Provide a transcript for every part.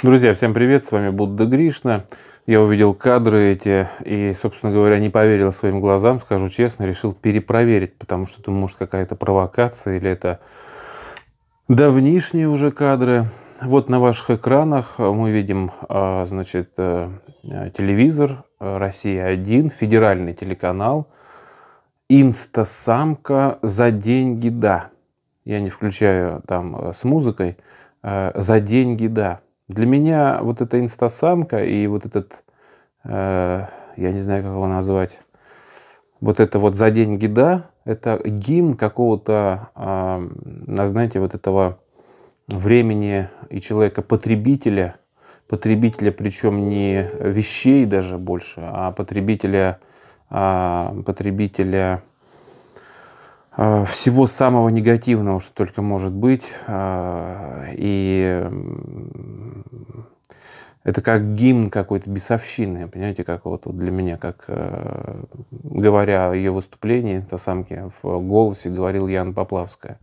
Друзья, всем привет, с вами Будда Гришна. Я увидел кадры эти и, собственно говоря, не поверил своим глазам, скажу честно, решил перепроверить, потому что это, может, какая-то провокация или это давнишние уже кадры. Вот на ваших экранах мы видим, а, значит, э, телевизор «Россия-1», федеральный телеканал, «Инстасамка за деньги, да». Я не включаю там э, с музыкой. Э, «За деньги, да». Для меня вот эта инстасамка и вот этот, э, я не знаю, как его назвать, вот это вот «За деньги да», это гимн какого-то, э, знаете, вот этого времени и человека-потребителя, потребителя причем не вещей даже больше, а потребителя, э, потребителя а, всего самого негативного, что только может быть. И это как гимн какой-то бесовщины, понимаете, как вот, для меня, как э, говоря о ее выступлении, это самки в голосе говорил Ян Поплавская.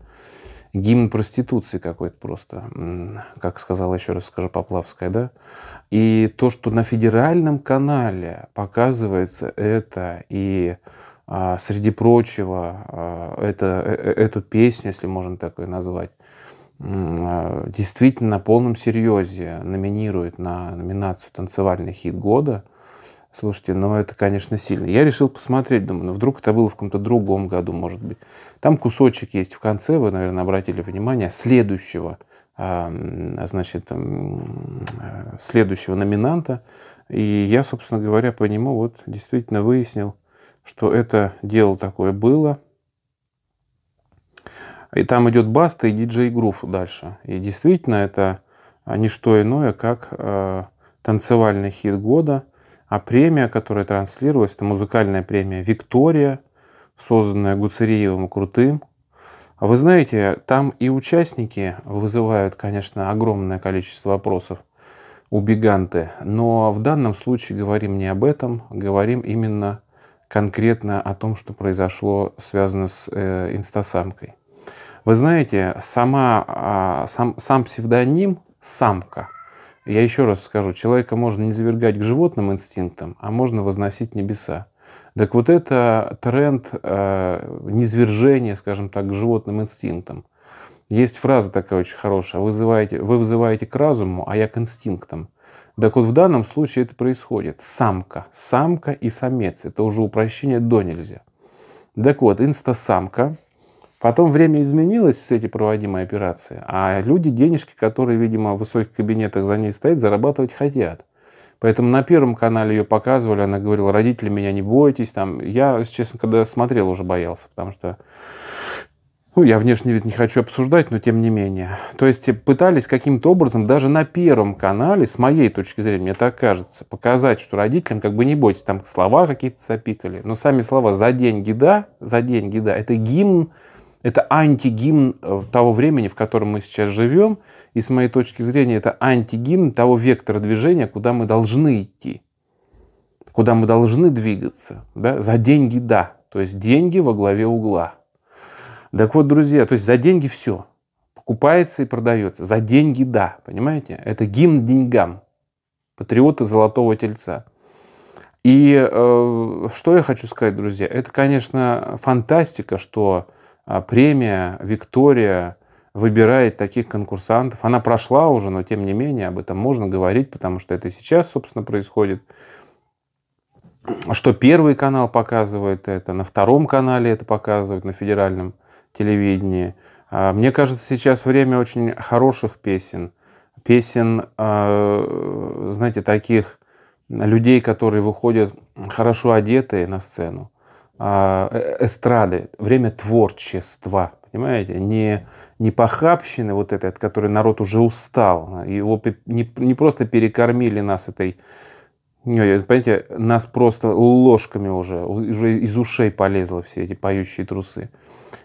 Гимн проституции какой-то просто, как сказала еще раз, скажу, Поплавская, да? И то, что на федеральном канале показывается это, и а, среди прочего, а, это, э, э, эту песню, если можно так ее назвать, а, действительно на полном серьезе номинирует на номинацию «Танцевальный хит года», Слушайте, ну это, конечно, сильно. Я решил посмотреть, думаю, ну вдруг это было в каком-то другом году, может быть. Там кусочек есть в конце, вы, наверное, обратили внимание, следующего, а, а, значит, следующего номинанта. И я, собственно говоря, по нему вот действительно выяснил, что это дело такое было – и там идет баста и диджей грув дальше. И действительно, это а, не что иное, как э, танцевальный хит года. А премия, которая транслировалась, это музыкальная премия «Виктория», созданная Гуцериевым и Крутым. А вы знаете, там и участники вызывают, конечно, огромное количество вопросов у Биганты. Но в данном случае говорим не об этом, говорим именно конкретно о том, что произошло, связано с э, инстасамкой. Вы знаете, сама, а, сам, сам псевдоним «самка», я еще раз скажу, человека можно не завергать к животным инстинктам, а можно возносить небеса. Так вот это тренд э, низвержения, скажем так, к животным инстинктам. Есть фраза такая очень хорошая. Вы вызываете, вы вызываете к разуму, а я к инстинктам. Так вот в данном случае это происходит. Самка. Самка и самец. Это уже упрощение до нельзя. Так вот, инстасамка Потом время изменилось все эти проводимые операции, а люди денежки, которые, видимо, в высоких кабинетах за ней стоят, зарабатывать хотят. Поэтому на Первом канале ее показывали, она говорила, родители меня не бойтесь. Там. Я, честно, когда смотрел, уже боялся, потому что ну, я внешний вид не хочу обсуждать, но тем не менее. То есть пытались каким-то образом даже на Первом канале, с моей точки зрения, мне так кажется, показать, что родителям как бы не бойтесь, там слова какие-то запикали. Но сами слова «за деньги да», «за деньги да» — это гимн это антигимн э, того времени, в котором мы сейчас живем. И с моей точки зрения, это антигимн того вектора движения, куда мы должны идти, куда мы должны двигаться. Да? За деньги – да. То есть деньги во главе угла. Так вот, друзья, то есть за деньги все. Покупается и продается. За деньги – да. Понимаете? Это гимн деньгам. Патриоты Золотого Тельца. И э, что я хочу сказать, друзья, это, конечно, фантастика, что а премия «Виктория» выбирает таких конкурсантов. Она прошла уже, но тем не менее об этом можно говорить, потому что это сейчас, собственно, происходит. Что первый канал показывает это, на втором канале это показывают, на федеральном телевидении. А, мне кажется, сейчас время очень хороших песен. Песен, а, знаете, таких людей, которые выходят хорошо одетые на сцену. А, э, эстрады, время творчества, понимаете, не, не похабщины вот этой, от которой народ уже устал, а, его не, не просто перекормили нас этой, не, понимаете, нас просто ложками уже, уже из ушей полезло все эти поющие трусы.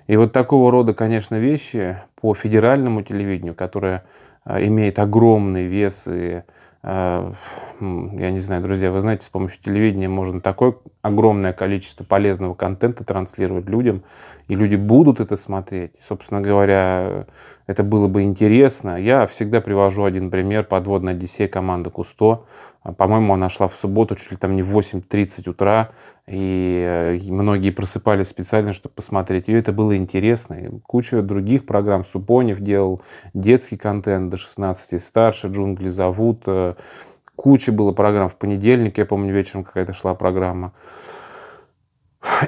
И вот такого рода, конечно, вещи по федеральному телевидению, которое а, имеет огромный вес и Э, я не знаю, друзья, вы знаете, с помощью телевидения можно такое огромное количество полезного контента транслировать людям, и люди будут это смотреть. Собственно говоря, это было бы интересно. Я всегда привожу один пример. Подводная Одиссея команда Кусто. А, по-моему, она шла в субботу, чуть ли там не в 8.30 утра, э, и многие просыпались специально, чтобы посмотреть ее. Это было интересно. И куча других программ. Супонев делал детский контент до 16 и старше, «Джунгли зовут». Э, куча было программ. В понедельник, я помню, вечером какая-то шла программа.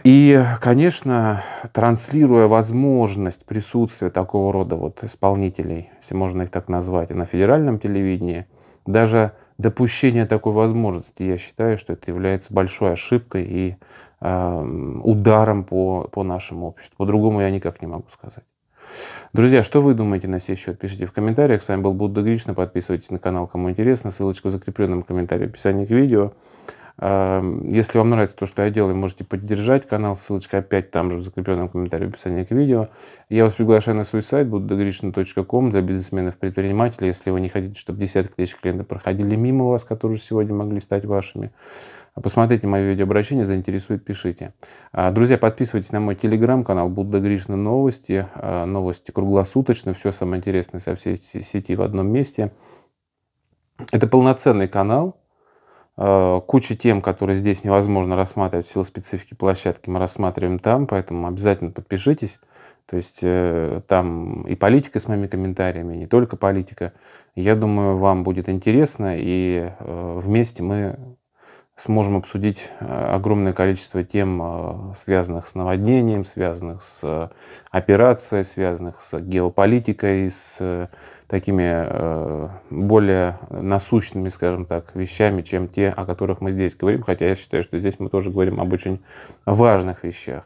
И, конечно, транслируя возможность присутствия такого рода вот исполнителей, если можно их так назвать, на федеральном телевидении, даже допущение такой возможности, я считаю, что это является большой ошибкой и э, ударом по, по нашему обществу. По-другому я никак не могу сказать. Друзья, что вы думаете на сей счет? Пишите в комментариях. С вами был Будда Гришна. Подписывайтесь на канал, кому интересно. Ссылочка в закрепленном комментарии в описании к видео. Эм, если вам нравится то, что я делаю, можете поддержать канал. Ссылочка опять там же в закрепленном комментарии в описании к видео. Я вас приглашаю на свой сайт буддогришин.ком для бизнесменов предпринимателей. Если вы не хотите, чтобы десятки тысяч клиентов проходили мимо вас, которые сегодня могли стать вашими, посмотрите мое видеообращение, заинтересует, пишите. А, друзья, подписывайтесь на мой телеграм-канал Будда Гришна Новости. А, новости круглосуточно, все самое интересное со всей сети в одном месте. Это полноценный канал, Э, куча тем, которые здесь невозможно рассматривать в силу специфики площадки, мы рассматриваем там, поэтому обязательно подпишитесь. То есть э, там и политика с моими комментариями, не только политика. Я думаю, вам будет интересно, и э, вместе мы сможем обсудить э, огромное количество тем, э, связанных с наводнением, связанных с э, операцией, связанных с геополитикой, с такими более насущными, скажем так, вещами, чем те, о которых мы здесь говорим. Хотя я считаю, что здесь мы тоже говорим об очень важных вещах.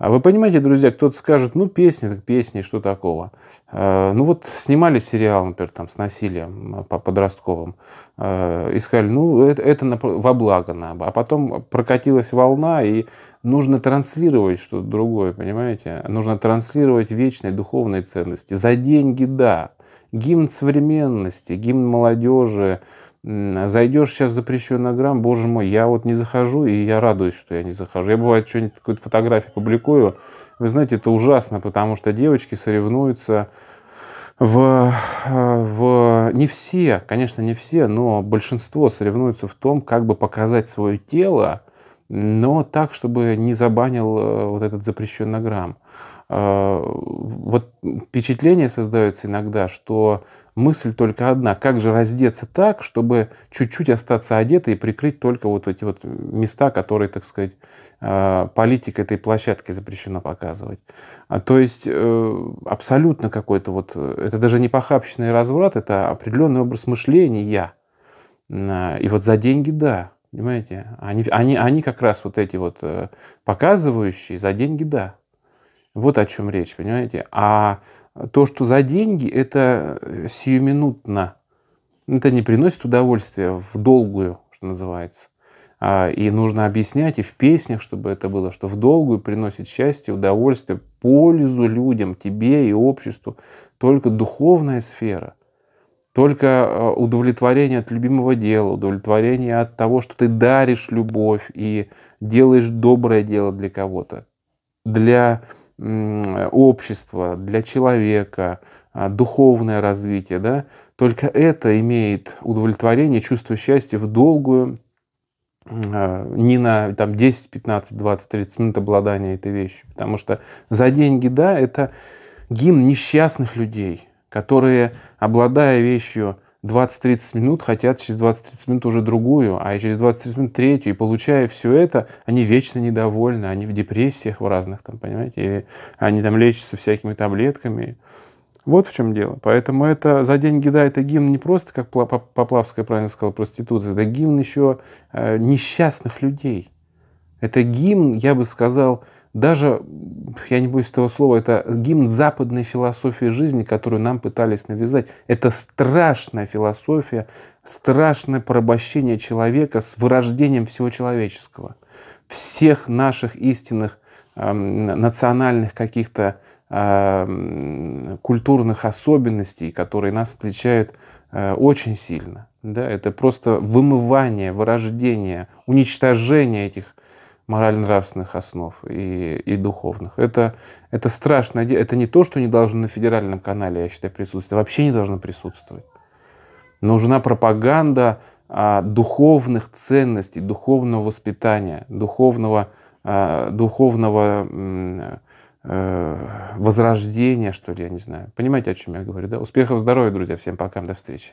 А вы понимаете, друзья, кто-то скажет, ну, песни, так песни, что такого. Э, ну, вот снимали сериал, например, там, с насилием э, по подростковым, э, и сказали, ну, это, это во благо нам. А потом прокатилась волна, и нужно транслировать что-то другое, понимаете? Нужно транслировать вечные духовные ценности. За деньги, да. Гимн современности, гимн молодежи, а зайдешь сейчас запрещенный грамм, боже мой, я вот не захожу, и я радуюсь, что я не захожу. Я бывает что-нибудь, какую-то фотографию публикую. Вы знаете, это ужасно, потому что девочки соревнуются в, э, в... Не все, конечно, не все, но большинство соревнуются в том, как бы показать свое тело, но так, чтобы не забанил э, вот этот запрещенный грамм. А, вот впечатление создается иногда, что мысль только одна. Как же раздеться так, чтобы чуть-чуть остаться одетой и прикрыть только вот эти вот места, которые, так сказать, а, политика этой площадки запрещена показывать. А То есть э, абсолютно какой-то вот... Это даже не похабщенный разврат, это определенный образ мышления. А, и вот за деньги – да. Понимаете? Они, они, они как раз вот эти вот э, показывающие за деньги – да. Вот о чем речь, понимаете? А то, что за деньги, это э, сиюминутно. Это не приносит удовольствия в долгую, что называется. А, и нужно объяснять и в песнях, чтобы это было, что в долгую приносит счастье, удовольствие, пользу людям, тебе и обществу. Только духовная сфера, только э, удовлетворение от любимого дела, удовлетворение от того, что ты даришь любовь и делаешь доброе дело для кого-то. Для Э, общества, для человека, а, духовное развитие, да, только это имеет удовлетворение, чувство счастья в долгую, э, не на там, 10, 15, 20, 30 минут обладания этой вещью. Потому что за деньги, да, это гимн несчастных людей, которые, обладая вещью, 20-30 минут хотят через 20-30 минут уже другую, а через 20-30 минут третью. И получая все это, они вечно недовольны, они в депрессиях в разных там, понимаете, или они там лечатся всякими таблетками. Вот в чем дело. Поэтому это «За деньги да» — это гимн не просто, как Поплавская правильно сказала, проституция, это гимн еще э, несчастных людей. Это гимн, я бы сказал, даже, я не боюсь этого слова, это гимн западной философии жизни, которую нам пытались навязать. Это страшная философия, страшное порабощение человека с вырождением всего человеческого. Всех наших истинных э, национальных каких-то э, культурных особенностей, которые нас отличают э, очень сильно. Да? Это просто вымывание, вырождение, уничтожение этих морально-нравственных основ и, и духовных. Это, это страшно. Это не то, что не должно на федеральном канале, я считаю, присутствовать. Вообще не должно присутствовать. Нужна пропаганда а, духовных ценностей, духовного воспитания, духовного, а, духовного а, возрождения, что ли, я не знаю. Понимаете, о чем я говорю, да? Успехов, здоровья, друзья. Всем пока, до встречи.